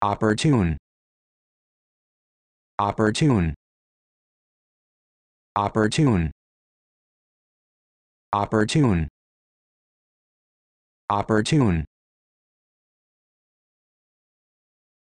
opportune opportune opportune opportune opportune